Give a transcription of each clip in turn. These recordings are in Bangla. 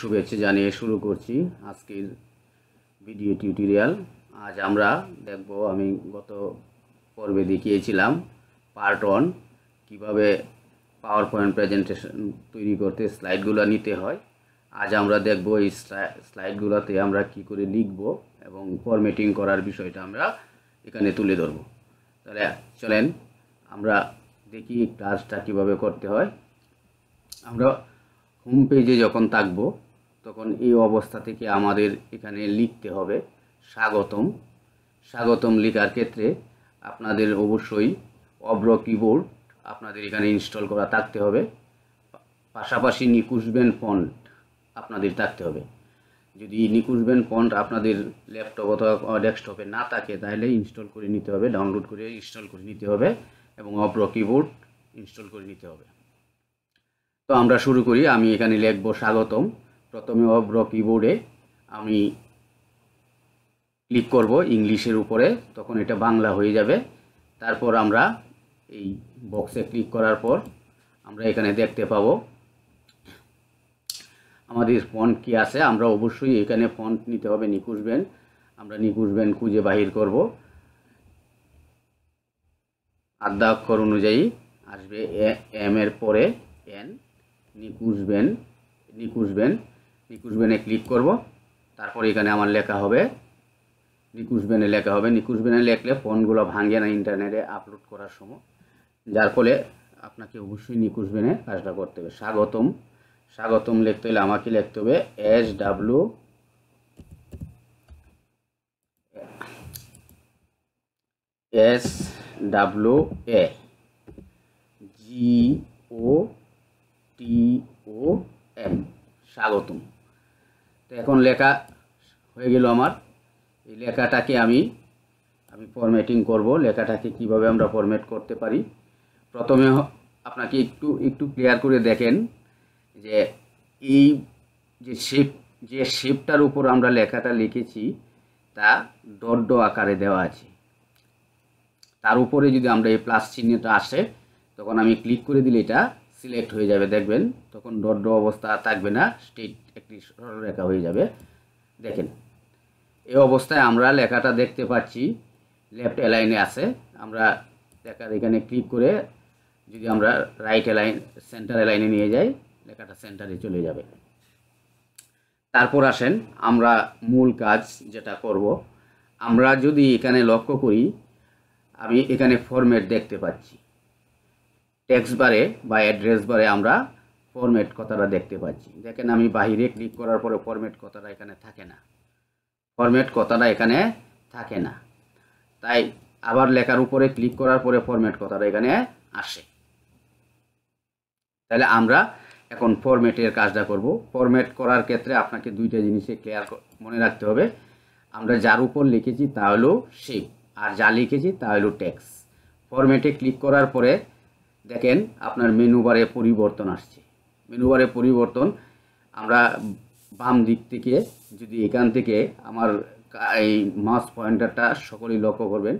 শুভেচ্ছা জানিয়ে শুরু করছি আজকের ভিডিও টিউটোরিয়াল আজ আমরা দেখব আমি গত পর্বে দেখিয়েছিলাম পার্ট ওয়ান কীভাবে পাওয়ার পয়েন্ট প্রেজেন্টেশন তৈরি করতে স্লাইডগুলো নিতে হয় আজ আমরা দেখব এই স্লাইডগুলোতে আমরা কি করে লিখব এবং ফরমেটিং করার বিষয়টা আমরা এখানে তুলে ধরব তাহলে চলেন আমরা দেখি কাজটা কীভাবে করতে হয় আমরা হোম পেজে যখন থাকবো তখন এই অবস্থা থেকে আমাদের এখানে লিখতে হবে স্বাগতম স্বাগতম লেখার ক্ষেত্রে আপনাদের অবশ্যই অব্র কিবোর্ড আপনাদের এখানে ইনস্টল করা থাকতে হবে পাশাপাশি নিকুশবেন ফন্ট আপনাদের থাকতে হবে যদি নিকুশবেন ফন্ট আপনাদের ল্যাপটপ অথবা ডেস্কটপে না থাকে তাহলে ইনস্টল করে নিতে হবে ডাউনলোড করে ইনস্টল করে নিতে হবে এবং অব্র কিবোর্ড ইনস্টল করে নিতে হবে তো আমরা শুরু করি আমি এখানে লিখব স্বাগতম প্রথমে অব্র কিবোর্ডে আমি ক্লিক করব ইংলিশের উপরে তখন এটা বাংলা হয়ে যাবে তারপর আমরা এই বক্সে ক্লিক করার পর আমরা এখানে দেখতে পাবো আমাদের ফন্ট কি আছে আমরা অবশ্যই এখানে ফন্ট নিতে হবে নিকুশ ব্যান্ড আমরা নিকুশ ব্যান্ড খুঁজে বাহির করব আদ্যা অক্ষর অনুযায়ী আসবে এম এর পরে এন নিকুশ ব্যান্ড নিকুশ ব্যান্ড নিকুশ বেনে ক্লিক করব তারপর এখানে আমার লেখা হবে নিকুশ বেনে লেখা হবে নিকুশ বেনে লেখলে ফোনগুলো ভাঙে না ইন্টারনেটে আপলোড করার সময় যার ফলে আপনাকে অবশ্যই নিকুশ নিকুশবেনে কাজটা করতে হবে স্বাগতম স্বাগতম লিখতে হলে আমাকে লিখতে হবে S W S W A G O T O M স্বাগতম এখন লেখা হয়ে গেল আমার এই লেখাটাকে আমি আমি ফরম্যাটিং করব লেখাটাকে কিভাবে আমরা ফরম্যাট করতে পারি প্রথমে আপনাকে একটু একটু ক্লিয়ার করে দেখেন যে এই যে শেপ যে শেপটার উপর আমরা লেখাটা লিখেছি তা ডড্ড আকারে দেওয়া আছে তার উপরে যদি আমরা এই প্লাস চিহ্নটা আসে তখন আমি ক্লিক করে দিলে এটা সিলেক্ট হয়ে যাবে দেখবেন তখন ডট ডো অবস্থা থাকবে না স্টেট একটি সরলরেখা হয়ে যাবে দেখেন এ অবস্থায় আমরা লেখাটা দেখতে পাচ্ছি লেফট এলাইনে আছে আমরা লেখার এখানে ক্লিক করে যদি আমরা রাইট এলাইন সেন্টার এলাইনে নিয়ে যাই লেখাটা সেন্টারে চলে যাবে তারপর আসেন আমরা মূল কাজ যেটা করব আমরা যদি এখানে লক্ষ্য করি আমি এখানে ফরম্যাট দেখতে পাচ্ছি টেক্সট বারে বা অ্যাড্রেস বারে আমরা ফরম্যাট কথাটা দেখতে পাচ্ছি দেখেন আমি বাহিরে ক্লিক করার পরে ফরম্যাট কথাটা এখানে থাকে না ফরম্যাট কথাটা এখানে থাকে না তাই আবার লেখার উপরে ক্লিক করার পরে ফরম্যাট কথাটা এখানে আসে তাহলে আমরা এখন ফরম্যাটের কাজটা করব ফরম্যাট করার ক্ষেত্রে আপনাকে দুইটা জিনিসে ক্লিয়ার মনে রাখতে হবে আমরা যার উপর লিখেছি তা হলো শেপ আর যা লিখেছি তা হলো টেক্স ফরম্যাটে ক্লিক করার পরে দেখেন আপনার মেনু বারে পরিবর্তন আসছে মেনু বারে পরিবর্তন আমরা বাম দিক থেকে যদি এখান থেকে আমার এই মাস পয়েন্টারটা সকলেই লক্ষ্য করবেন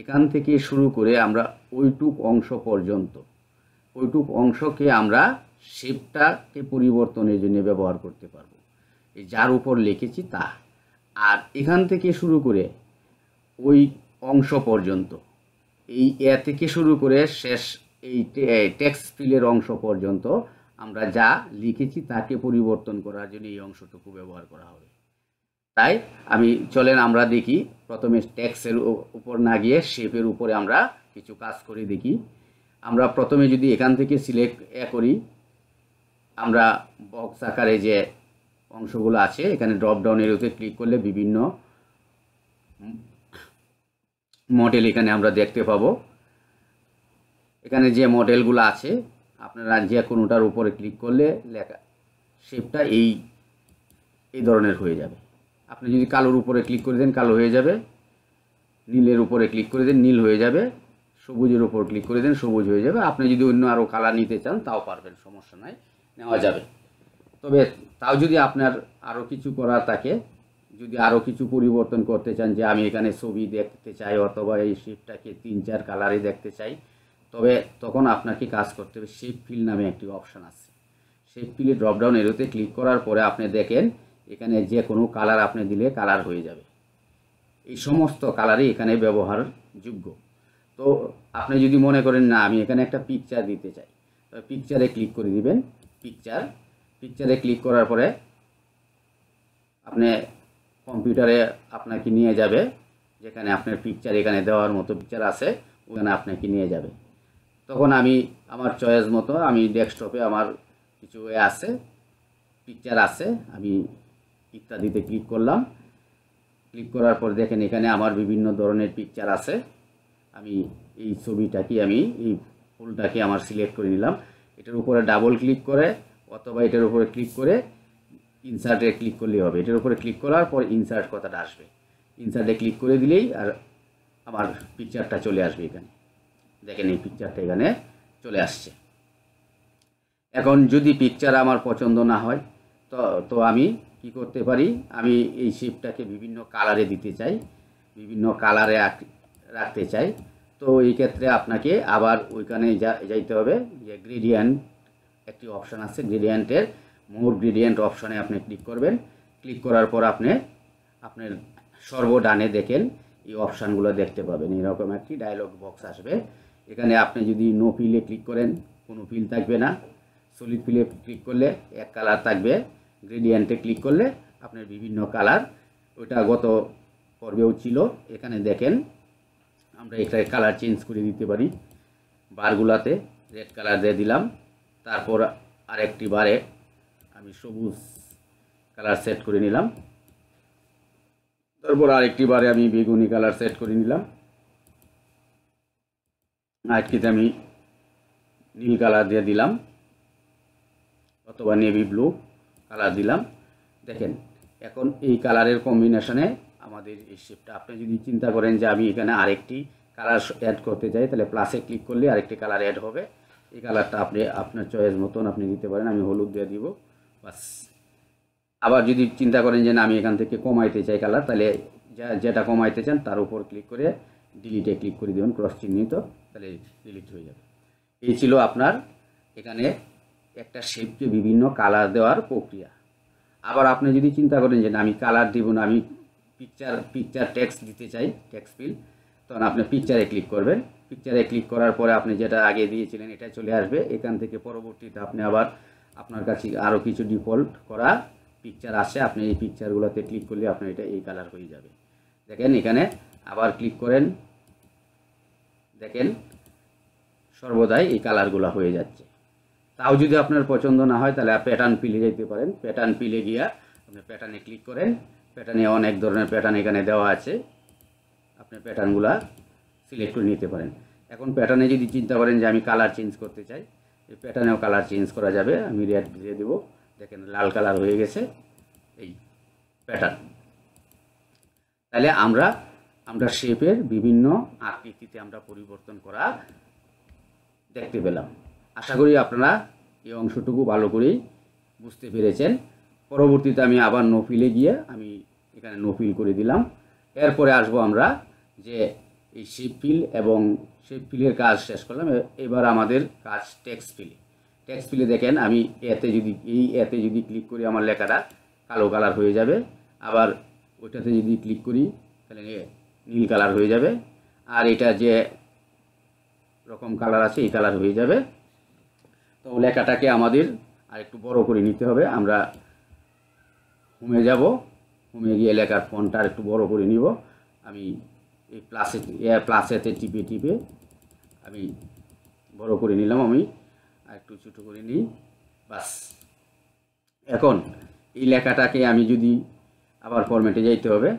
এখান থেকে শুরু করে আমরা ওইটুক অংশ পর্যন্ত ওইটুক অংশকে আমরা শেপটাকে পরিবর্তনের জন্য ব্যবহার করতে পারবো যার উপর লিখেছি তা আর এখান থেকে শুরু করে ওই অংশ পর্যন্ত এই এ থেকে শুরু করে শেষ এই টেক্সট ফিলের অংশ পর্যন্ত আমরা যা লিখেছি তাকে পরিবর্তন করার জন্য এই অংশটুকু ব্যবহার করা হবে তাই আমি চলেন আমরা দেখি প্রথমে ট্যাক্সের উপর না গিয়ে শেপের উপরে আমরা কিছু কাজ করে দেখি আমরা প্রথমে যদি এখান থেকে সিলেক্ট এ করি আমরা বক্স আকারে যে অংশগুলো আছে এখানে ড্রপডাউনের উপরে ক্লিক করলে বিভিন্ন মডেল এখানে আমরা দেখতে পাবো এখানে যে মডেলগুলো আছে আপনারা যে কোনোটার উপরে ক্লিক করলে লেখা শেপটা এই এই ধরনের হয়ে যাবে আপনি যদি কালোর উপরে ক্লিক করে দেন কালো হয়ে যাবে নীলের উপরে ক্লিক করে দেন নীল হয়ে যাবে সবুজের উপর ক্লিক করে দেন সবুজ হয়ে যাবে আপনি যদি অন্য আরও কালার নিতে চান তাও পারবেন সমস্যা নাই নেওয়া যাবে তবে তাও যদি আপনার আরও কিছু করা থাকে যদি আরও কিছু পরিবর্তন করতে চান যে আমি এখানে ছবি দেখতে চাই অথবা এই শিপটাকে তিন চার কালারে দেখতে চাই তবে তখন আপনাকে কাজ করতে হবে শেপ ফিল নামে একটি অপশান আছে শেপ ফিলে ড্রপডাউন এরোতে ক্লিক করার পরে আপনি দেখেন এখানে যে কোনো কালার আপনি দিলে কালার হয়ে যাবে এই সমস্ত কালারই এখানে ব্যবহারযোগ্য তো আপনি যদি মনে করেন না আমি এখানে একটা পিকচার দিতে চাই তবে পিকচারে ক্লিক করে দিবেন পিকচার পিকচারে ক্লিক করার পরে আপনি কম্পিউটারে আপনাকে নিয়ে যাবে যেখানে আপনার পিকচার এখানে দেওয়ার মতো পিকচার আছে ওখানে আপনাকে নিয়ে যাবে তখন আমি আমার চয়েস মতো আমি ডেস্কটপে আমার কিছু এ আছে পিকচার আছে আমি ইত্যাদিতে ক্লিক করলাম ক্লিক করার পর দেখেন এখানে আমার বিভিন্ন ধরনের পিকচার আছে আমি এই ছবিটাকে আমি এই ফুলটাকে আমার সিলেক্ট করে নিলাম এটার উপরে ডাবল ক্লিক করে অথবা এটার উপরে ক্লিক করে ইনসার্টে ক্লিক করলেই হবে এটার উপরে ক্লিক করার পর ইনসার্ট কথাটা আসবে ইনসার্টে ক্লিক করে দিলেই আর আমার পিকচারটা চলে আসবে এখানে দেখেন এই পিকচারটা এখানে চলে আসছে এখন যদি পিকচার আমার পছন্দ না হয় তো তো আমি কি করতে পারি আমি এই শেপটাকে বিভিন্ন কালারে দিতে চাই বিভিন্ন কালারে রাখতে চাই তো এই ক্ষেত্রে আপনাকে আবার ওইখানে যা যাইতে হবে যে গ্রেডিয়েন্ট একটি অপশান আছে গ্রেডিয়েন্টের মোর গ্রেডিয়েন্ট অপশানে আপনি ক্লিক করবেন ক্লিক করার পর আপনি আপনার সর্বডানে দেখেন এই অপশানগুলো দেখতে পাবেন এরকম একটি ডায়লগ বক্স আসবে এখানে আপনি যদি নো ফিলে ক্লিক করেন কোনো ফিল থাকবে না সলিড ফিলে ক্লিক করলে এক কালার থাকবে গ্রেডিয়েন্টে ক্লিক করলে আপনার বিভিন্ন কালার ওটা গত পর্বেও ছিল এখানে দেখেন আমরা এটা কালার চেঞ্জ করে দিতে পারি বারগুলাতে রেড কালার দিয়ে দিলাম তারপর আরেকটি বারে আমি সবুজ কালার সেট করে নিলাম তারপর আরেকটি বারে আমি বেগুনি কালার সেট করে নিলাম আজকেতে আমি নীল কালার দিয়ে দিলাম অথবা নেভি ব্লু কালার দিলাম দেখেন এখন এই কালারের কম্বিনেশনে আমাদের এই শেপটা আপনি যদি চিন্তা করেন যে আমি এখানে আরেকটি কালার অ্যাড করতে চাই তাহলে প্লাসে ক্লিক করলে আরেকটি কালার অ্যাড হবে এই কালারটা আপনি আপনার চয়েস মতন আপনি দিতে পারেন আমি হলুদ দিয়ে দিব বাস আবার যদি চিন্তা করেন যে না আমি এখান থেকে কমাইতে চাই কালার তাহলে যেটা কমাইতে চান তার উপর ক্লিক করে ডিলিটে ক্লিক করে দেবেন ক্রস চিহ্নিত তাহলে ডিলিট হয়ে যাবে এই ছিল আপনার এখানে একটা শেপকে বিভিন্ন কালার দেওয়ার প্রক্রিয়া আবার আপনি যদি চিন্তা করেন যে না আমি কালার দিব না আমি পিকচার পিকচার ট্যাক্স দিতে চাই ট্যাক্স ফিল তখন আপনি পিকচারে ক্লিক করবেন পিকচারে ক্লিক করার পরে আপনি যেটা আগে দিয়েছিলেন এটা চলে আসবে এখান থেকে পরবর্তীতে আপনি আবার আপনার কাছে আরও কিছু ডিফল্ট করা পিকচার আসে আপনি এই পিকচারগুলোতে ক্লিক করলে আপনার এটা এই কালার হয়ে যাবে দেখেন এখানে আবার ক্লিক করেন দেখেন সর্বদাই এই কালারগুলো হয়ে যাচ্ছে তাও যদি আপনার পছন্দ না হয় তাহলে প্যাটার্ন পিলে যেতে পারেন প্যাটার্ন পিলে গিয়া আপনি প্যাটার্নে ক্লিক করেন প্যাটার্নে অনেক ধরনের প্যাটার্ন এখানে দেওয়া আছে আপনি প্যাটার্নগুলা সিলেক্ট করে নিতে পারেন এখন প্যাটার্নে যদি চিন্তা করেন যে আমি কালার চেঞ্জ করতে চাই এই প্যাটার্নেও কালার চেঞ্জ করা যাবে আমি রেড দিয়ে দেবো দেখেন লাল কালার হয়ে গেছে এই প্যাটার্ন তাহলে আমরা আমরা শেপের বিভিন্ন আকৃতিতে আমরা পরিবর্তন করা দেখতে পেলাম আশা করি আপনারা এই অংশটুকু ভালো করেই বুঝতে পেরেছেন পরবর্তীতে আমি আবার নফিলে গিয়ে আমি এখানে নফিল করে দিলাম এরপরে আসবো আমরা যে এই শেপ ফিল এবং শেপ ফিলের কাজ শেষ করলাম এবার আমাদের কাজ টেক্স ফিলে টেক্স ফিলে দেখেন আমি এতে যদি এই এতে যদি ক্লিক করি আমার লেখাটা কালো কালার হয়ে যাবে আবার ওইটাতে যদি ক্লিক করি তাহলে নীল কালার হয়ে যাবে আর এটা যে রকম কালার আছে এই কালার হয়ে যাবে তো লেখাটাকে আমাদের আর একটু বড় করে নিতে হবে আমরা হুমে যাব হুমে গিয়ে লেখার ফোনটা আর একটু বড় করে নিব আমি এই প্লাসে প্লাসেতে টিপে টিপে আমি বড় করে নিলাম আমি আর একটু ছোটো করে নিই বাস এখন এই লেখাটাকে আমি যদি আবার ফরম্যাটে যাইতে হবে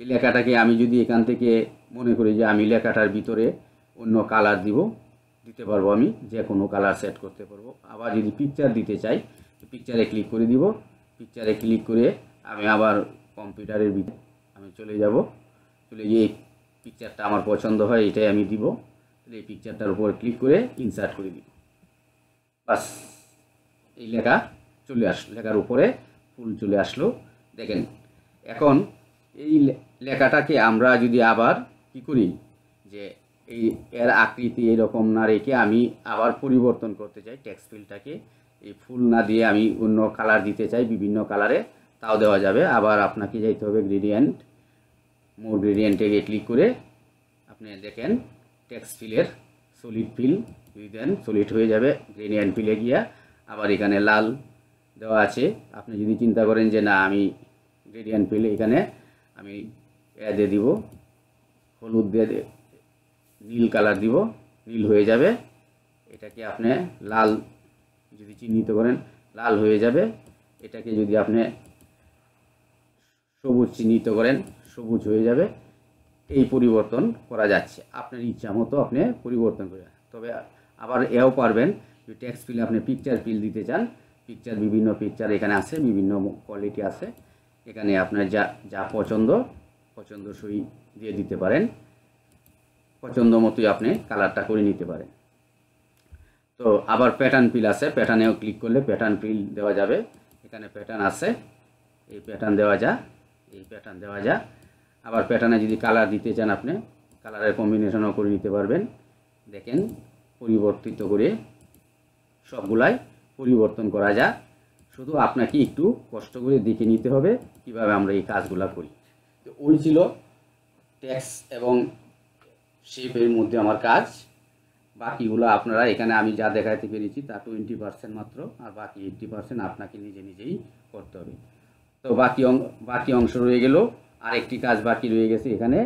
এই লেখাটাকে আমি যদি এখান থেকে মনে করি যে আমি লেখাটার ভিতরে অন্য কালার দিব দিতে পারবো আমি যে কোনো কালার সেট করতে পারবো আবার যদি পিকচার দিতে চাই পিকচারে ক্লিক করে দিব পিকচারে ক্লিক করে আমি আবার কম্পিউটারের ভিতরে আমি চলে যাব চলে গিয়ে পিকচারটা আমার পছন্দ হয় এটাই আমি দিব তাহলে এই পিকচারটার উপর ক্লিক করে ইনসার্ট করে দিব বাস এই লেখা চলে আসলো লেখার উপরে ফুল চলে আসলো দেখেন এখন এই লেখাটাকে আমরা যদি আবার কি করি যে এই এর আকৃতি এরকম না রেখে আমি আবার পরিবর্তন করতে চাই টেক্সট ফিলটাকে এই ফুল না দিয়ে আমি অন্য কালার দিতে চাই বিভিন্ন কালারে তাও দেওয়া যাবে আবার আপনাকে যাইতে হবে গ্রেডিয়েন্ট মোর গ্রেডিয়েন্টে গিয়ে ক্লিক করে আপনি দেখেন টেক্সট ফিলের সলিড ফিল যদি দেন সলিড হয়ে যাবে গ্রেডিয়েন্ট ফিলে গিয়া আবার এখানে লাল দেওয়া আছে আপনি যদি চিন্তা করেন যে না আমি গ্রেডিয়েন্ট ফিল এখানে আমি পেঁয়াজে দিব হলুদ দিয়ে নীল কালার দিব নীল হয়ে যাবে এটাকে আপনি লাল যদি চিহ্নিত করেন লাল হয়ে যাবে এটাকে যদি আপনি সবুজ চিহ্নিত করেন সবুজ হয়ে যাবে এই পরিবর্তন করা যাচ্ছে আপনার ইচ্ছা মতো আপনি পরিবর্তন করে তবে আবার এও পারবেন যে টেক্সট ফিল আপনি পিকচার ফিল দিতে চান পিকচার বিভিন্ন পিকচার এখানে আছে বিভিন্ন কোয়ালিটি আছে এখানে আপনার যা যা পছন্দ পছন্দ সই দিয়ে দিতে পারেন পছন্দ মতোই আপনি কালারটা করে নিতে পারেন তো আবার প্যাটার্ন পিল আছে প্যাটার্নেও ক্লিক করলে প্যাটার্ন পিল দেওয়া যাবে এখানে প্যাটার্ন আছে এই প্যাটার্ন দেওয়া যা এই প্যাটার্ন দেওয়া যা আবার প্যাটার্নে যদি কালার দিতে চান আপনি কালারের কম্বিনেশনও করে নিতে পারবেন দেখেন পরিবর্তিত করে সবগুলাই পরিবর্তন করা যায় শুধু আপনাকে একটু কষ্ট করে দেখে নিতে হবে কিভাবে আমরা এই কাজগুলো করি তো ওই ছিল ট্যাক্স এবং শেপের মধ্যে আমার কাজ বাকিগুলো আপনারা এখানে আমি যা দেখাতে পেরেছি তা টোয়েন্টি পার্সেন্ট মাত্র আর বাকি এইটটি পার্সেন্ট আপনাকে নিজে নিজেই করতে হবে তো বাকি বাকি অংশ রয়ে গেল আর একটি কাজ বাকি রয়ে গেছে এখানে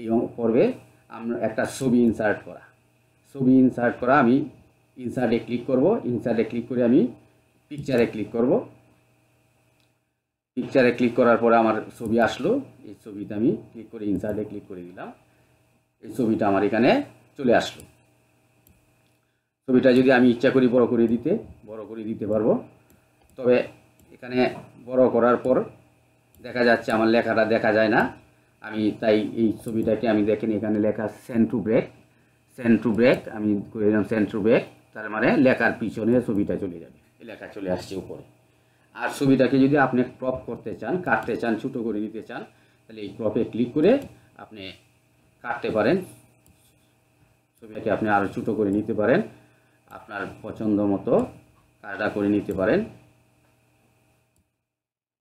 এই পর্বে আমরা একটা ছবি ইনসার্ট করা ছবি ইনসার্ট করা আমি ইনসার্টে ক্লিক করব ইনসার্টে ক্লিক করে আমি পিকচারে ক্লিক করব পিকচারে ক্লিক করার পরে আমার ছবি আসলো এই ছবিতে আমি ক্লিক করে ইনসার্টে ক্লিক করে দিলাম এই ছবিটা আমার এখানে চলে আসলো ছবিটা যদি আমি ইচ্ছা করি বড় করে দিতে বড় করে দিতে পারবো তবে এখানে বড় করার পর দেখা যাচ্ছে আমার লেখাটা দেখা যায় না আমি তাই এই ছবিটাকে আমি দেখেন এখানে লেখা সেন্ট্রু ব্রেক সেন্ট্রু ব্রেক আমি করে দিলাম সেন্ট্রু ব্রেক তার মানে লেখার পিছনে ছবিটা চলে যাবে এলাকা চলে আসছে উপরে আর ছবিটাকে যদি আপনি ক্রপ করতে চান কাটতে চান ছোটো করে নিতে চান তাহলে এই ক্রপে ক্লিক করে আপনি কাটতে পারেন ছবিটাকে আপনি আরও ছোটো করে নিতে পারেন আপনার পছন্দ মতো কাটা করে নিতে পারেন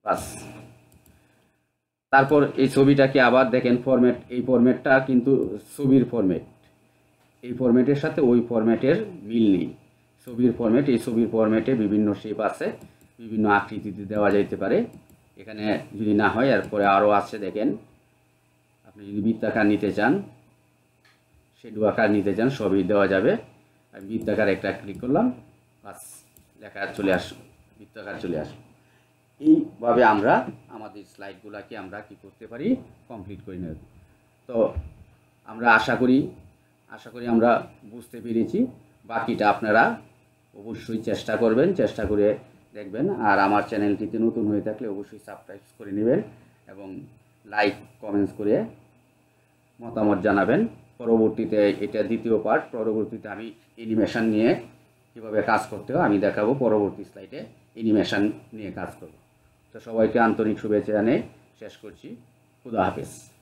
বাস তারপর এই ছবিটাকে আবার দেখেন ফরম্যাট এই ফরম্যাটটা কিন্তু ছবির ফরম্যাট এই ফরম্যাটের সাথে ওই ফরম্যাটের মিল নেই ছবির ফর্মেট এই ছবির ফর্মেটে বিভিন্ন শেপ আছে বিভিন্ন আকৃতিতে দেওয়া যাইতে পারে এখানে যদি না হয় এরপরে আরও আছে দেখেন আপনি যদি বৃত্তাকার নিতে চান শেডু আকার নিতে চান সবই দেওয়া যাবে আমি বৃত্তাকার একটা ক্লিক করলাম বাস লেখা চলে আসুন বৃত্তাকার চলে আসুন এইভাবে আমরা আমাদের স্লাইডগুলোকে আমরা কি করতে পারি কমপ্লিট করে নেব তো আমরা আশা করি আশা করি আমরা বুঝতে পেরেছি বাকিটা আপনারা অবশ্যই চেষ্টা করবেন চেষ্টা করে দেখবেন আর আমার চ্যানেলটিতে নতুন হয়ে থাকলে অবশ্যই সাবস্ক্রাইব করে নেবেন এবং লাইক কমেন্টস করে মতামত জানাবেন পরবর্তীতে এটা দ্বিতীয় পার্ট পরবর্তীতে আমি অ্যানিমেশান নিয়ে কীভাবে কাজ করতে হয় আমি দেখাবো পরবর্তী স্লাইডে অ্যানিমেশান নিয়ে কাজ করব তো সবাইকে আন্তরিক শুভেচ্ছা জানে শেষ করছি খুদা হাফেজ